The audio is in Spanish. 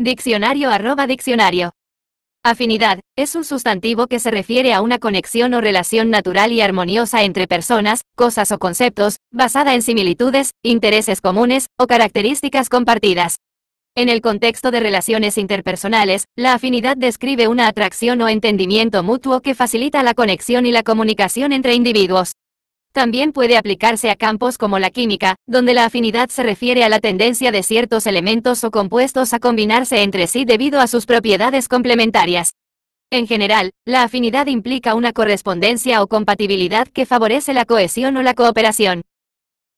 Diccionario arroba diccionario. Afinidad, es un sustantivo que se refiere a una conexión o relación natural y armoniosa entre personas, cosas o conceptos, basada en similitudes, intereses comunes o características compartidas. En el contexto de relaciones interpersonales, la afinidad describe una atracción o entendimiento mutuo que facilita la conexión y la comunicación entre individuos. También puede aplicarse a campos como la química, donde la afinidad se refiere a la tendencia de ciertos elementos o compuestos a combinarse entre sí debido a sus propiedades complementarias. En general, la afinidad implica una correspondencia o compatibilidad que favorece la cohesión o la cooperación.